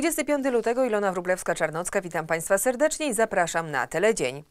25 lutego Ilona Wrublewska-Czarnocka, witam Państwa serdecznie i zapraszam na Teledzień.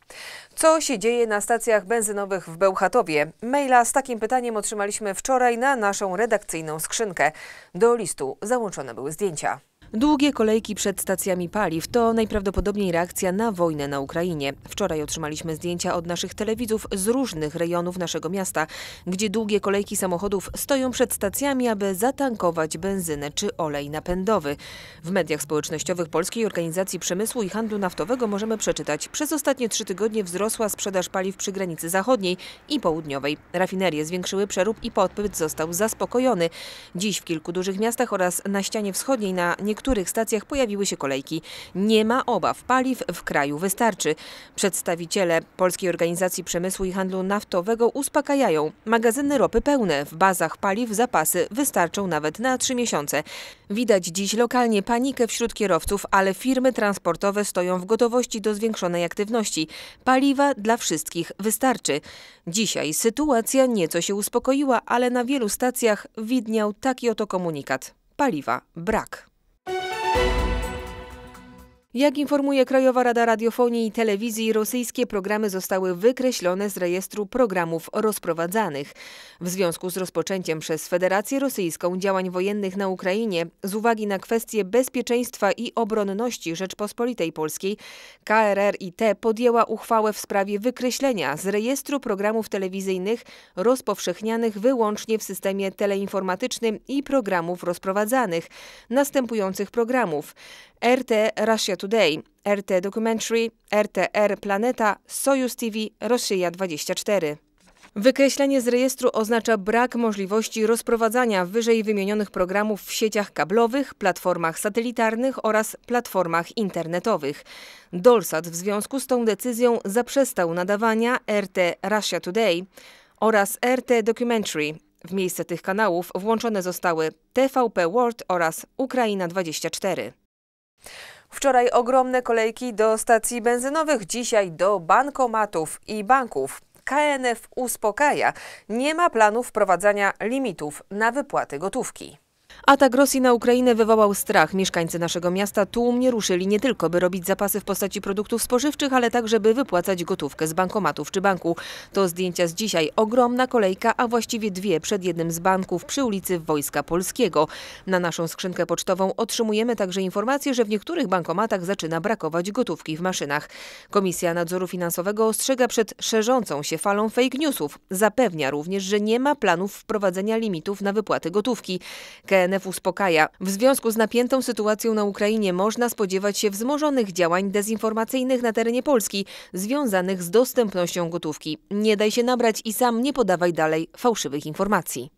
Co się dzieje na stacjach benzynowych w Bełchatowie? Maila z takim pytaniem otrzymaliśmy wczoraj na naszą redakcyjną skrzynkę. Do listu załączone były zdjęcia. Długie kolejki przed stacjami paliw to najprawdopodobniej reakcja na wojnę na Ukrainie. Wczoraj otrzymaliśmy zdjęcia od naszych telewidzów z różnych rejonów naszego miasta, gdzie długie kolejki samochodów stoją przed stacjami, aby zatankować benzynę czy olej napędowy. W mediach społecznościowych Polskiej Organizacji Przemysłu i Handlu Naftowego możemy przeczytać, przez ostatnie trzy tygodnie wzrosła sprzedaż paliw przy granicy zachodniej i południowej. Rafinerie zwiększyły przerób i podpyt został zaspokojony. Dziś w kilku dużych miastach oraz na ścianie wschodniej na niektórych niektórych stacjach pojawiły się kolejki. Nie ma obaw, paliw w kraju wystarczy. Przedstawiciele Polskiej Organizacji Przemysłu i Handlu Naftowego uspokajają. Magazyny ropy pełne, w bazach paliw zapasy wystarczą nawet na trzy miesiące. Widać dziś lokalnie panikę wśród kierowców, ale firmy transportowe stoją w gotowości do zwiększonej aktywności. Paliwa dla wszystkich wystarczy. Dzisiaj sytuacja nieco się uspokoiła, ale na wielu stacjach widniał taki oto komunikat. Paliwa brak. Jak informuje Krajowa Rada Radiofonii i Telewizji, rosyjskie programy zostały wykreślone z rejestru programów rozprowadzanych. W związku z rozpoczęciem przez Federację Rosyjską działań wojennych na Ukrainie z uwagi na kwestie bezpieczeństwa i obronności Rzeczpospolitej Polskiej KRRIT podjęła uchwałę w sprawie wykreślenia z rejestru programów telewizyjnych rozpowszechnianych wyłącznie w systemie teleinformatycznym i programów rozprowadzanych następujących programów RT Russia Today, RT Documentary, RTR Planeta, Sojus TV, Rosyja 24. Wykreślenie z rejestru oznacza brak możliwości rozprowadzania wyżej wymienionych programów w sieciach kablowych, platformach satelitarnych oraz platformach internetowych. Dolsat w związku z tą decyzją zaprzestał nadawania RT Russia Today oraz RT Documentary. W miejsce tych kanałów włączone zostały TVP World oraz Ukraina 24. Wczoraj ogromne kolejki do stacji benzynowych, dzisiaj do bankomatów i banków. KNF uspokaja, nie ma planu wprowadzania limitów na wypłaty gotówki. Atak Rosji na Ukrainę wywołał strach. Mieszkańcy naszego miasta tłumnie ruszyli nie tylko, by robić zapasy w postaci produktów spożywczych, ale także, by wypłacać gotówkę z bankomatów czy banku. To zdjęcia z dzisiaj. Ogromna kolejka, a właściwie dwie przed jednym z banków przy ulicy Wojska Polskiego. Na naszą skrzynkę pocztową otrzymujemy także informację, że w niektórych bankomatach zaczyna brakować gotówki w maszynach. Komisja Nadzoru Finansowego ostrzega przed szerzącą się falą fake newsów. Zapewnia również, że nie ma planów wprowadzenia limitów na wypłaty gotówki. KNF uspokaja. W związku z napiętą sytuacją na Ukrainie można spodziewać się wzmożonych działań dezinformacyjnych na terenie Polski związanych z dostępnością gotówki. Nie daj się nabrać i sam nie podawaj dalej fałszywych informacji.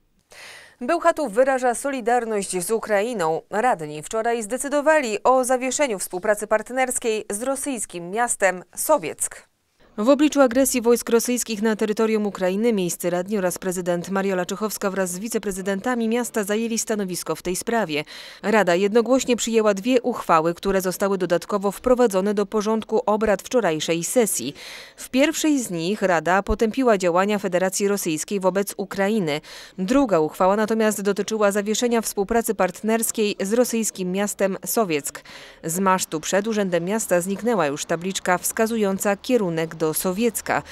Bełchatów wyraża solidarność z Ukrainą. Radni wczoraj zdecydowali o zawieszeniu współpracy partnerskiej z rosyjskim miastem Sowieck. W obliczu agresji wojsk rosyjskich na terytorium Ukrainy miejscy radni oraz prezydent Maria Laczychowska wraz z wiceprezydentami miasta zajęli stanowisko w tej sprawie. Rada jednogłośnie przyjęła dwie uchwały, które zostały dodatkowo wprowadzone do porządku obrad wczorajszej sesji. W pierwszej z nich Rada potępiła działania Federacji Rosyjskiej wobec Ukrainy. Druga uchwała natomiast dotyczyła zawieszenia współpracy partnerskiej z rosyjskim miastem Sowieck. Z masztu przed Urzędem Miasta zniknęła już tabliczka wskazująca kierunek do Sowiecka.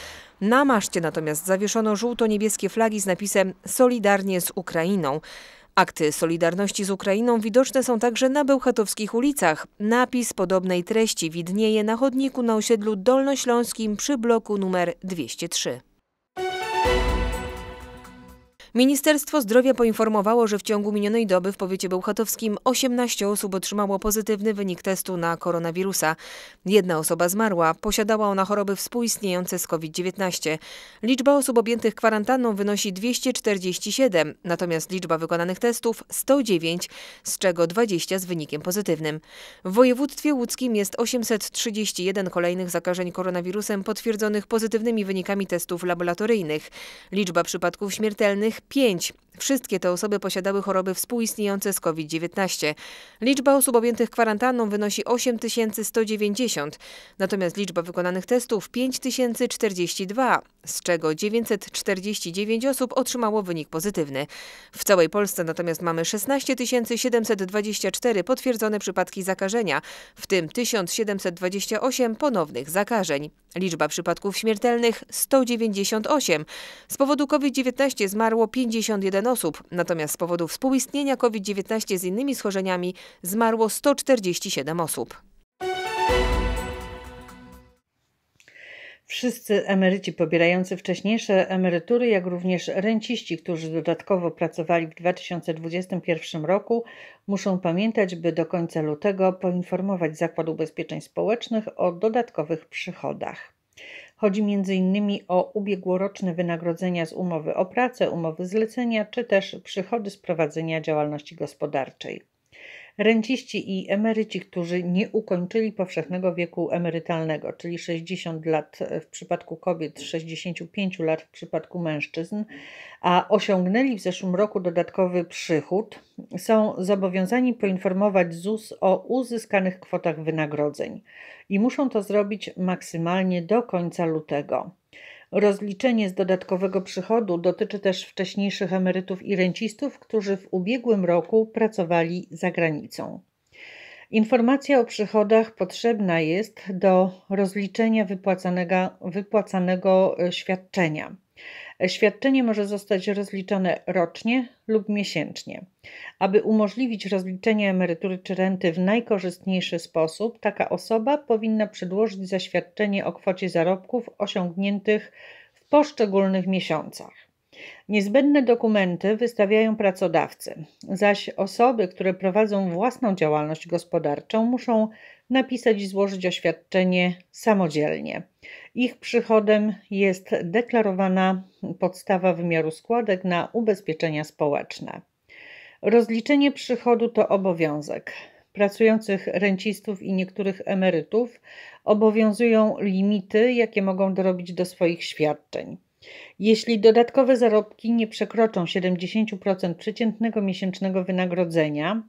Na maszcie natomiast zawieszono żółto-niebieskie flagi z napisem Solidarnie z Ukrainą. Akty Solidarności z Ukrainą widoczne są także na bełchatowskich ulicach. Napis podobnej treści widnieje na chodniku na osiedlu dolnośląskim przy bloku numer 203. Ministerstwo Zdrowia poinformowało, że w ciągu minionej doby w powiecie bełchatowskim 18 osób otrzymało pozytywny wynik testu na koronawirusa. Jedna osoba zmarła, posiadała ona choroby współistniejące z COVID-19. Liczba osób objętych kwarantanną wynosi 247, natomiast liczba wykonanych testów 109, z czego 20 z wynikiem pozytywnym. W województwie łódzkim jest 831 kolejnych zakażeń koronawirusem potwierdzonych pozytywnymi wynikami testów laboratoryjnych. Liczba przypadków śmiertelnych 5. Wszystkie te osoby posiadały choroby współistniejące z COVID-19. Liczba osób objętych kwarantanną wynosi 8190, natomiast liczba wykonanych testów 5042, z czego 949 osób otrzymało wynik pozytywny. W całej Polsce natomiast mamy 16 724 potwierdzone przypadki zakażenia, w tym 1728 ponownych zakażeń. Liczba przypadków śmiertelnych 198. Z powodu COVID-19 zmarło 51 osób, natomiast z powodu współistnienia COVID-19 z innymi schorzeniami zmarło 147 osób. Wszyscy emeryci pobierający wcześniejsze emerytury, jak również renciści, którzy dodatkowo pracowali w 2021 roku, muszą pamiętać, by do końca lutego poinformować Zakład Ubezpieczeń Społecznych o dodatkowych przychodach. Chodzi m.in. o ubiegłoroczne wynagrodzenia z umowy o pracę, umowy zlecenia, czy też przychody z prowadzenia działalności gospodarczej. Renciści i emeryci, którzy nie ukończyli powszechnego wieku emerytalnego, czyli 60 lat w przypadku kobiet, 65 lat w przypadku mężczyzn, a osiągnęli w zeszłym roku dodatkowy przychód, są zobowiązani poinformować ZUS o uzyskanych kwotach wynagrodzeń i muszą to zrobić maksymalnie do końca lutego. Rozliczenie z dodatkowego przychodu dotyczy też wcześniejszych emerytów i rencistów, którzy w ubiegłym roku pracowali za granicą. Informacja o przychodach potrzebna jest do rozliczenia wypłacanego, wypłacanego świadczenia. Świadczenie może zostać rozliczone rocznie lub miesięcznie. Aby umożliwić rozliczenie emerytury czy renty w najkorzystniejszy sposób, taka osoba powinna przedłożyć zaświadczenie o kwocie zarobków osiągniętych w poszczególnych miesiącach. Niezbędne dokumenty wystawiają pracodawcy, zaś osoby, które prowadzą własną działalność gospodarczą, muszą napisać i złożyć oświadczenie samodzielnie. Ich przychodem jest deklarowana podstawa wymiaru składek na ubezpieczenia społeczne. Rozliczenie przychodu to obowiązek. Pracujących rencistów i niektórych emerytów obowiązują limity, jakie mogą dorobić do swoich świadczeń. Jeśli dodatkowe zarobki nie przekroczą 70% przeciętnego miesięcznego wynagrodzenia,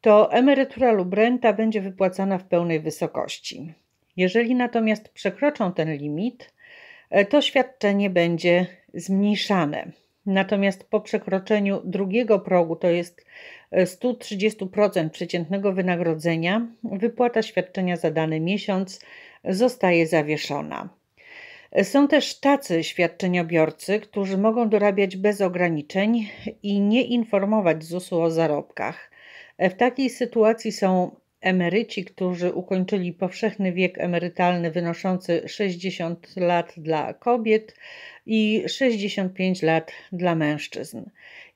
to emerytura lub renta będzie wypłacana w pełnej wysokości. Jeżeli natomiast przekroczą ten limit, e, to świadczenie będzie zmniejszane. Natomiast po przekroczeniu drugiego progu, to jest 130% e, przeciętnego wynagrodzenia, wypłata świadczenia za dany miesiąc zostaje zawieszona. E, są też tacy świadczeniobiorcy, którzy mogą dorabiać bez ograniczeń i nie informować ZUS-u o zarobkach. W takiej sytuacji są Emeryci, którzy ukończyli powszechny wiek emerytalny wynoszący 60 lat dla kobiet i 65 lat dla mężczyzn.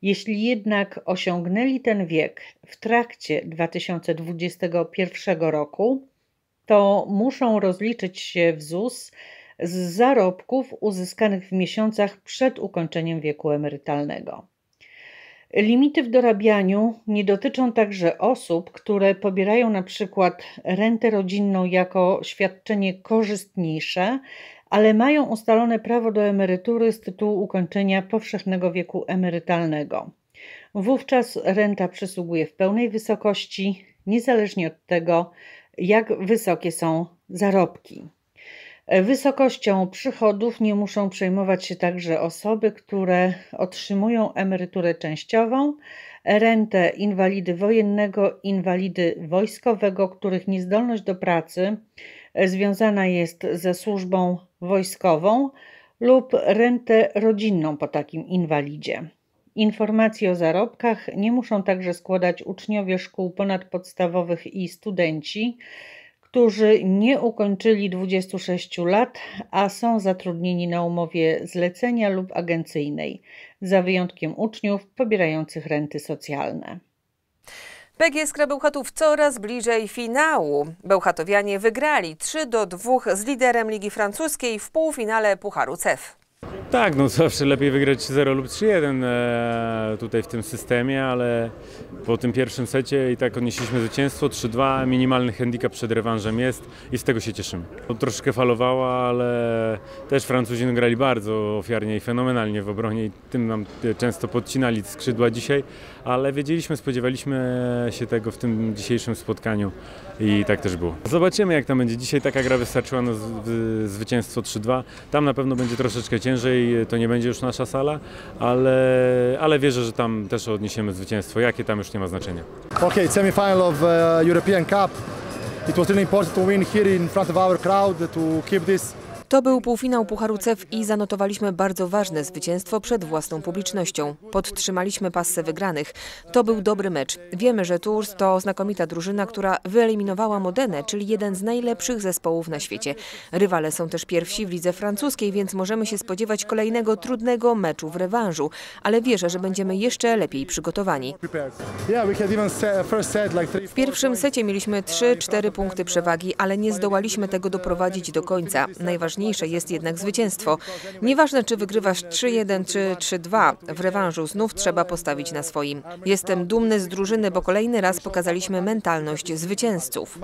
Jeśli jednak osiągnęli ten wiek w trakcie 2021 roku, to muszą rozliczyć się w ZUS z zarobków uzyskanych w miesiącach przed ukończeniem wieku emerytalnego. Limity w dorabianiu nie dotyczą także osób, które pobierają na przykład rentę rodzinną jako świadczenie korzystniejsze, ale mają ustalone prawo do emerytury z tytułu ukończenia powszechnego wieku emerytalnego. Wówczas renta przysługuje w pełnej wysokości, niezależnie od tego, jak wysokie są zarobki. E, wysokością przychodów nie muszą przejmować się także osoby, które otrzymują emeryturę częściową, rentę inwalidy wojennego, inwalidy wojskowego, których niezdolność do pracy e, związana jest ze służbą wojskową lub rentę rodzinną po takim inwalidzie. Informacji o zarobkach nie muszą także składać uczniowie szkół ponadpodstawowych i studenci, którzy nie ukończyli 26 lat, a są zatrudnieni na umowie zlecenia lub agencyjnej, za wyjątkiem uczniów pobierających renty socjalne. PGS Bełchatów coraz bliżej finału. Bełchatowianie wygrali 3 do 2 z liderem Ligi Francuskiej w półfinale Pucharu CEF. Tak, no zawsze lepiej wygrać 0 lub 3-1 e, tutaj w tym systemie, ale po tym pierwszym secie i tak odnieśliśmy zwycięstwo 3-2, minimalny handicap przed rewanżem jest i z tego się cieszymy. No, troszkę falowała, ale też Francuzi grali bardzo ofiarnie i fenomenalnie w obronie i tym nam często podcinali skrzydła dzisiaj, ale wiedzieliśmy, spodziewaliśmy się tego w tym dzisiejszym spotkaniu i tak też było. Zobaczymy jak tam będzie. Dzisiaj taka gra wystarczyła na zwycięstwo 3-2. Tam na pewno będzie troszeczkę ciężko ciężej, e, to nie będzie już nasza sala, ale, ale wierzę, że tam też odniesiemy zwycięstwo. Jakie tam już nie ma znaczenia. Okay, semifinal of uh, European Cup. It was really important to win here in front of our crowd to keep this to był półfinał Pucharu CEF i zanotowaliśmy bardzo ważne zwycięstwo przed własną publicznością. Podtrzymaliśmy pasę wygranych. To był dobry mecz. Wiemy, że Tours to znakomita drużyna, która wyeliminowała Modenę, czyli jeden z najlepszych zespołów na świecie. Rywale są też pierwsi w lidze francuskiej, więc możemy się spodziewać kolejnego trudnego meczu w rewanżu, ale wierzę, że będziemy jeszcze lepiej przygotowani. Uh, w pierwszym secie mieliśmy 3-4 punkty przewagi, ale nie zdołaliśmy tego doprowadzić do końca. Najważniejsze Ważniejsze jest jednak zwycięstwo. Nieważne, czy wygrywasz 3-1 czy 3-2, w rewanżu znów trzeba postawić na swoim. Jestem dumny z drużyny, bo kolejny raz pokazaliśmy mentalność zwycięzców.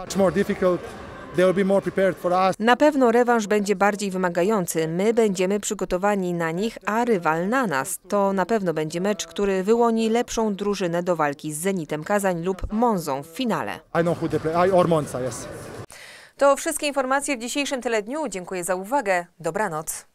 Na pewno rewanż będzie bardziej wymagający. My będziemy przygotowani na nich, a rywal na nas. To na pewno będzie mecz, który wyłoni lepszą drużynę do walki z Zenitem Kazań lub Monzą w finale. I know who they play. I or Monza, yes. To wszystkie informacje w dzisiejszym Teledniu. Dziękuję za uwagę. Dobranoc.